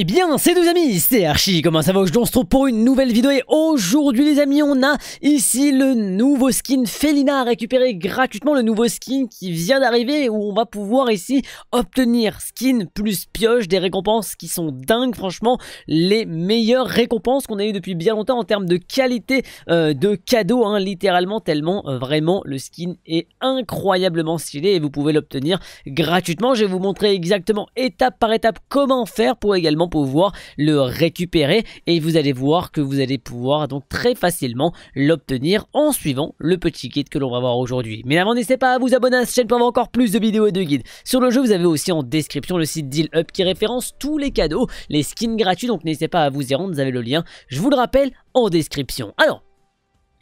Et eh bien, c'est nous amis, c'est Archie, comment ça va Aujourd'hui on se retrouve pour une nouvelle vidéo et aujourd'hui les amis on a ici le nouveau skin Felina récupérer gratuitement, le nouveau skin qui vient d'arriver où on va pouvoir ici obtenir skin plus pioche, des récompenses qui sont dingues franchement, les meilleures récompenses qu'on a eues depuis bien longtemps en termes de qualité euh, de cadeau hein, littéralement tellement euh, vraiment le skin est incroyablement stylé et vous pouvez l'obtenir gratuitement. Je vais vous montrer exactement étape par étape comment faire pour également pouvoir le récupérer et vous allez voir que vous allez pouvoir donc très facilement l'obtenir en suivant le petit guide que l'on va voir aujourd'hui. Mais avant n'hésitez pas à vous abonner à cette chaîne pour avoir encore plus de vidéos et de guides. Sur le jeu vous avez aussi en description le site Deal Up qui référence tous les cadeaux, les skins gratuits donc n'hésitez pas à vous y rendre, vous avez le lien, je vous le rappelle en description. Alors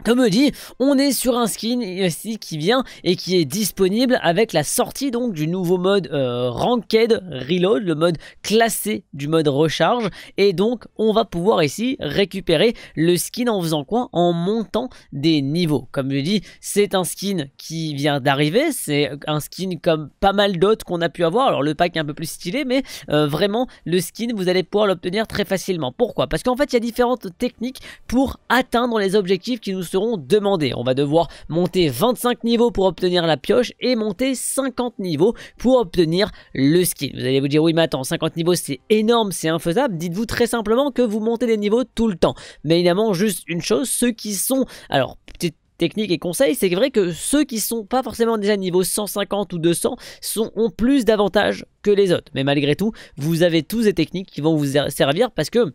comme dit, on est sur un skin ici qui vient et qui est disponible avec la sortie donc du nouveau mode euh, Ranked Reload, le mode classé du mode recharge. Et donc on va pouvoir ici récupérer le skin en faisant quoi En montant des niveaux. Comme je dis, c'est un skin qui vient d'arriver, c'est un skin comme pas mal d'autres qu'on a pu avoir. Alors le pack est un peu plus stylé, mais euh, vraiment le skin vous allez pouvoir l'obtenir très facilement. Pourquoi Parce qu'en fait il y a différentes techniques pour atteindre les objectifs qui nous sont seront demandés. On va devoir monter 25 niveaux pour obtenir la pioche et monter 50 niveaux pour obtenir le skin. Vous allez vous dire oui mais attends 50 niveaux c'est énorme, c'est infaisable. Dites-vous très simplement que vous montez des niveaux tout le temps. Mais évidemment juste une chose, ceux qui sont... Alors petite technique et conseils, c'est vrai que ceux qui sont pas forcément déjà niveau 150 ou 200 sont, ont plus d'avantages que les autres. Mais malgré tout, vous avez tous des techniques qui vont vous servir parce que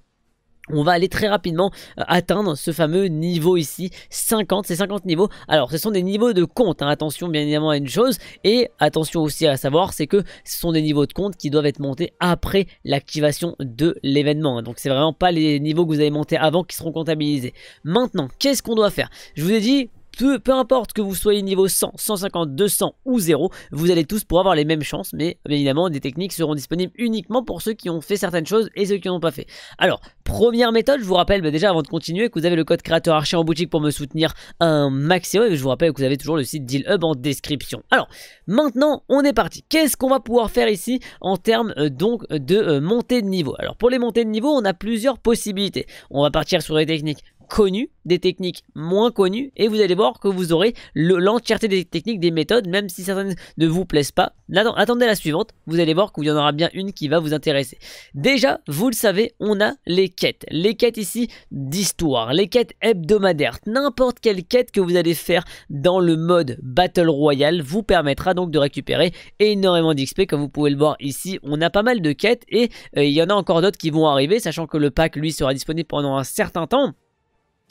on va aller très rapidement euh, atteindre ce fameux niveau ici, 50, ces 50 niveaux. Alors ce sont des niveaux de compte, hein. attention bien évidemment à une chose, et attention aussi à savoir, c'est que ce sont des niveaux de compte qui doivent être montés après l'activation de l'événement. Hein. Donc c'est vraiment pas les niveaux que vous avez montés avant qui seront comptabilisés. Maintenant, qu'est-ce qu'on doit faire Je vous ai dit, peu, importe que vous soyez niveau 100, 150, 200 ou 0, vous allez tous pour avoir les mêmes chances, mais évidemment, des techniques seront disponibles uniquement pour ceux qui ont fait certaines choses et ceux qui n'ont pas fait. Alors, première méthode, je vous rappelle bah, déjà avant de continuer que vous avez le code créateur archi en boutique pour me soutenir un maximum, et je vous rappelle que vous avez toujours le site Deal Hub en description. Alors, maintenant, on est parti. Qu'est-ce qu'on va pouvoir faire ici en termes euh, donc de euh, montée de niveau Alors, pour les montées de niveau, on a plusieurs possibilités. On va partir sur les techniques connues, des techniques moins connues, et vous allez voir que vous aurez l'entièreté des techniques, des méthodes, même si certaines ne vous plaisent pas. Attendez la suivante, vous allez voir qu'il y en aura bien une qui va vous intéresser. Déjà, vous le savez, on a les quêtes. Les quêtes ici d'histoire, les quêtes hebdomadaires. N'importe quelle quête que vous allez faire dans le mode Battle Royale vous permettra donc de récupérer énormément d'XP. Comme vous pouvez le voir ici, on a pas mal de quêtes et euh, il y en a encore d'autres qui vont arriver, sachant que le pack, lui, sera disponible pendant un certain temps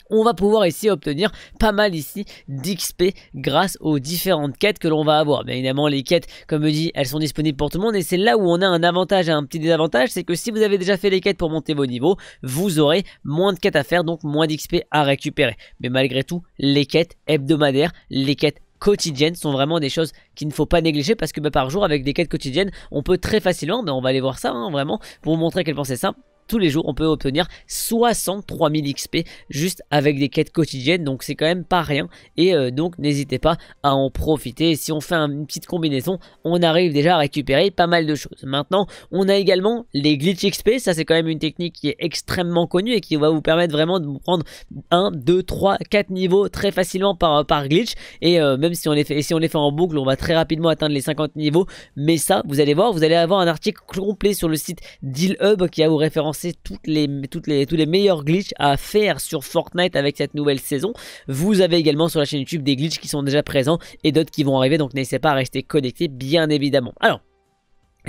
on va pouvoir ici obtenir pas mal ici d'XP grâce aux différentes quêtes que l'on va avoir. Bien évidemment, les quêtes, comme je dis, elles sont disponibles pour tout le monde et c'est là où on a un avantage et un petit désavantage, c'est que si vous avez déjà fait les quêtes pour monter vos niveaux, vous aurez moins de quêtes à faire, donc moins d'XP à récupérer. Mais malgré tout, les quêtes hebdomadaires, les quêtes quotidiennes sont vraiment des choses qu'il ne faut pas négliger parce que bah, par jour avec des quêtes quotidiennes on peut très facilement, Mais bah, on va aller voir ça hein, vraiment pour vous montrer quel point c'est simple, tous les jours, on peut obtenir 63 000 XP juste avec des quêtes quotidiennes. Donc c'est quand même pas rien. Et euh, donc n'hésitez pas à en profiter. si on fait une petite combinaison, on arrive déjà à récupérer pas mal de choses. Maintenant, on a également les glitch XP. Ça c'est quand même une technique qui est extrêmement connue et qui va vous permettre vraiment de prendre 1, 2, 3, 4 niveaux très facilement par, par glitch. Et euh, même si on, les fait, si on en boucle, on va très rapidement atteindre les 50 niveaux. Mais ça, vous allez voir, vous allez avoir un article complet sur le site Deal Hub qui a vous références c'est toutes les, toutes les, tous les meilleurs glitches à faire sur Fortnite avec cette nouvelle saison. Vous avez également sur la chaîne YouTube des glitches qui sont déjà présents et d'autres qui vont arriver, donc n'hésitez pas à rester connecté bien évidemment. Alors,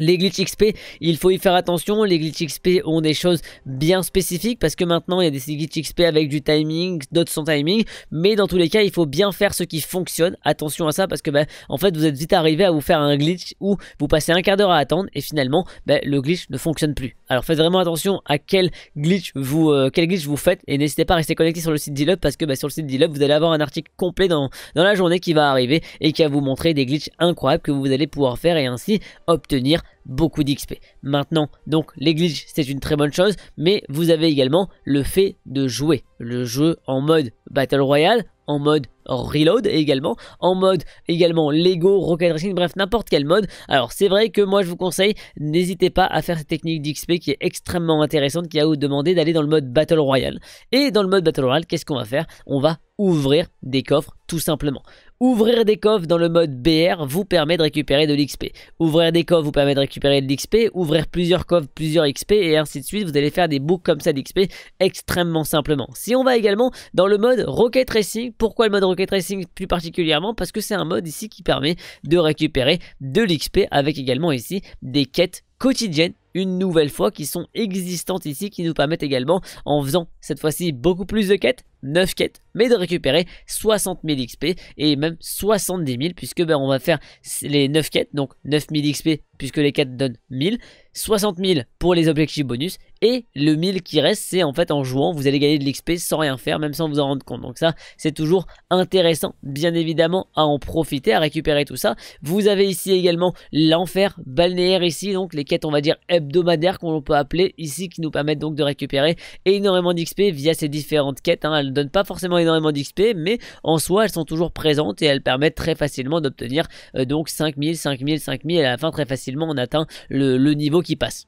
les glitch XP, il faut y faire attention. Les glitch XP ont des choses bien spécifiques parce que maintenant il y a des glitch XP avec du timing, d'autres sans timing. Mais dans tous les cas, il faut bien faire ce qui fonctionne. Attention à ça parce que ben en fait vous êtes vite arrivé à vous faire un glitch où vous passez un quart d'heure à attendre et finalement bah, le glitch ne fonctionne plus. Alors faites vraiment attention à quel glitch vous, euh, quel glitch vous faites et n'hésitez pas à rester connecté sur le site D-Lub parce que bah, sur le site D-Lub vous allez avoir un article complet dans, dans la journée qui va arriver et qui va vous montrer des glitches incroyables que vous allez pouvoir faire et ainsi obtenir beaucoup d'XP. Maintenant, donc les glitches, c'est une très bonne chose, mais vous avez également le fait de jouer le jeu en mode Battle Royale, en mode Reload également, en mode également Lego, Rocket Racing, bref n'importe quel mode. Alors c'est vrai que moi je vous conseille, n'hésitez pas à faire cette technique d'XP qui est extrêmement intéressante, qui a vous demandé d'aller dans le mode Battle Royale. Et dans le mode Battle Royale, qu'est-ce qu'on va faire On va ouvrir des coffres tout simplement. Ouvrir des coffres dans le mode BR vous permet de récupérer de l'XP. Ouvrir des coffres vous permet de récupérer de l'XP. Ouvrir plusieurs coffres, plusieurs XP et ainsi de suite. Vous allez faire des boucles comme ça d'XP extrêmement simplement. Si on va également dans le mode Rocket Racing, pourquoi le mode Rocket Racing plus particulièrement Parce que c'est un mode ici qui permet de récupérer de l'XP avec également ici des quêtes quotidiennes une nouvelle fois qui sont existantes ici qui nous permettent également en faisant cette fois-ci beaucoup plus de quêtes 9 quêtes, mais de récupérer 60 000 XP et même 70 000 puisque ben, on va faire les 9 quêtes, donc 9 000 XP puisque les quêtes donnent 1000, 60 000 pour les objectifs bonus et le 1000 qui reste c'est en fait en jouant vous allez gagner de l'XP sans rien faire même sans vous en rendre compte. Donc ça c'est toujours intéressant bien évidemment à en profiter, à récupérer tout ça. Vous avez ici également l'enfer balnéaire ici donc les quêtes on va dire hebdomadaires qu'on peut appeler ici qui nous permettent donc de récupérer énormément d'XP via ces différentes quêtes. Hein elles donnent pas forcément énormément d'XP, mais en soi elles sont toujours présentes et elles permettent très facilement d'obtenir euh, donc 5000, 5000, 5000 et à la fin très facilement on atteint le niveau qui passe.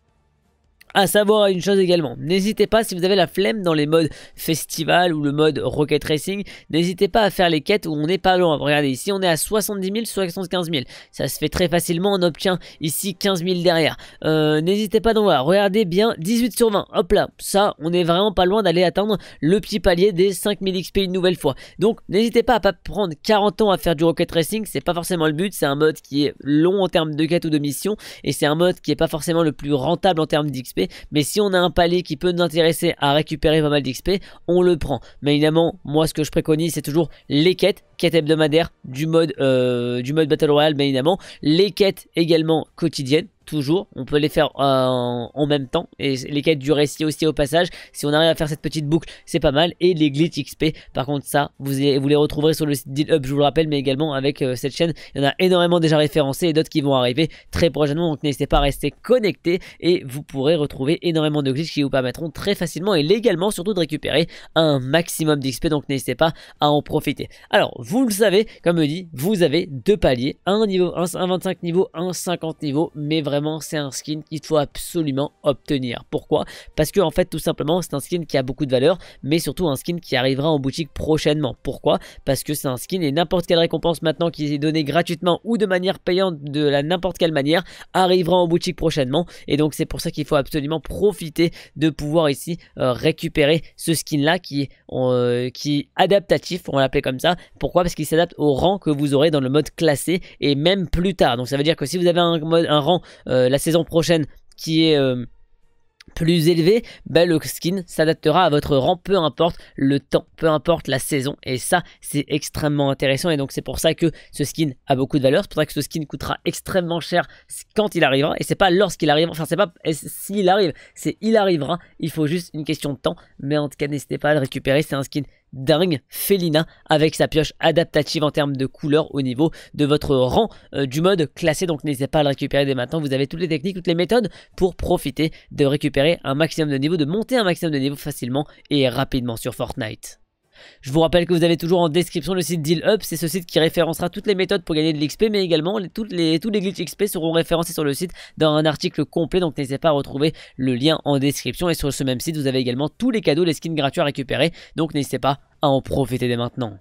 À savoir une chose également, n'hésitez pas si vous avez la flemme dans les modes festival ou le mode rocket racing, n'hésitez pas à faire les quêtes où on n'est pas loin. Regardez, ici on est à 70 000, 75 000. Ça se fait très facilement, on obtient ici 15 000 derrière. Euh, n'hésitez pas donc voilà, regardez bien, 18 sur 20, hop là, ça on est vraiment pas loin d'aller atteindre le petit palier des 5000 XP une nouvelle fois. Donc n'hésitez pas à pas prendre 40 ans à faire du rocket racing, c'est pas forcément le but, c'est un mode qui est long en termes de quêtes ou de missions, et c'est un mode qui est pas forcément le plus rentable en termes d'XP mais si on a un palais qui peut nous intéresser à récupérer pas mal d'XP, on le prend. Mais évidemment, moi ce que je préconise, c'est toujours les quêtes, quêtes hebdomadaires du mode, euh, du mode Battle Royale, Mais évidemment. Les quêtes également quotidiennes toujours. On peut les faire euh, en même temps. Et les quêtes du récit aussi au passage. Si on arrive à faire cette petite boucle, c'est pas mal. Et les glitch XP, par contre ça, vous, vous les retrouverez sur le site Deal Up, je vous le rappelle, mais également avec euh, cette chaîne. Il y en a énormément déjà référencés et d'autres qui vont arriver très prochainement. Donc n'hésitez pas à rester connecté et vous pourrez retrouver énormément de glitch qui vous permettront très facilement et légalement surtout de récupérer un maximum d'XP. Donc n'hésitez pas à en profiter. Alors, vous le savez, comme je dit, vous avez deux paliers. Un niveau, un, 25 niveau, un 50 niveau, mais vraiment c'est un skin qu'il faut absolument obtenir. Pourquoi Parce que en fait tout simplement c'est un skin qui a beaucoup de valeur mais surtout un skin qui arrivera en boutique prochainement. Pourquoi Parce que c'est un skin et n'importe quelle récompense maintenant qui est donnée gratuitement ou de manière payante de la n'importe quelle manière arrivera en boutique prochainement et donc c'est pour ça qu'il faut absolument profiter de pouvoir ici euh, récupérer ce skin là qui, euh, qui est adaptatif, on l'appelait comme ça. Pourquoi Parce qu'il s'adapte au rang que vous aurez dans le mode classé et même plus tard. Donc ça veut dire que si vous avez un rang euh, la saison prochaine qui est euh, plus élevée, ben, le skin s'adaptera à votre rang, peu importe le temps, peu importe la saison. Et ça, c'est extrêmement intéressant. Et donc, c'est pour ça que ce skin a beaucoup de valeur. C'est pour ça que ce skin coûtera extrêmement cher quand il arrivera. Et c'est pas lorsqu'il arrivera, enfin, c'est pas s'il arrive, c'est il arrivera. Il faut juste une question de temps. Mais en tout cas, n'hésitez pas à le récupérer. C'est un skin dingue, Felina, hein, avec sa pioche adaptative en termes de couleur au niveau de votre rang euh, du mode classé. Donc n'hésitez pas à le récupérer dès maintenant. Vous avez toutes les techniques, toutes les méthodes pour profiter de récupérer un maximum de niveau, de monter un maximum de niveau facilement et rapidement sur Fortnite. Je vous rappelle que vous avez toujours en description le site up, c'est ce site qui référencera toutes les méthodes pour gagner de l'XP, mais également les, tous les glitches XP seront référencés sur le site dans un article complet, donc n'hésitez pas à retrouver le lien en description. Et sur ce même site, vous avez également tous les cadeaux, les skins gratuits à récupérer, donc n'hésitez pas à en profiter dès maintenant.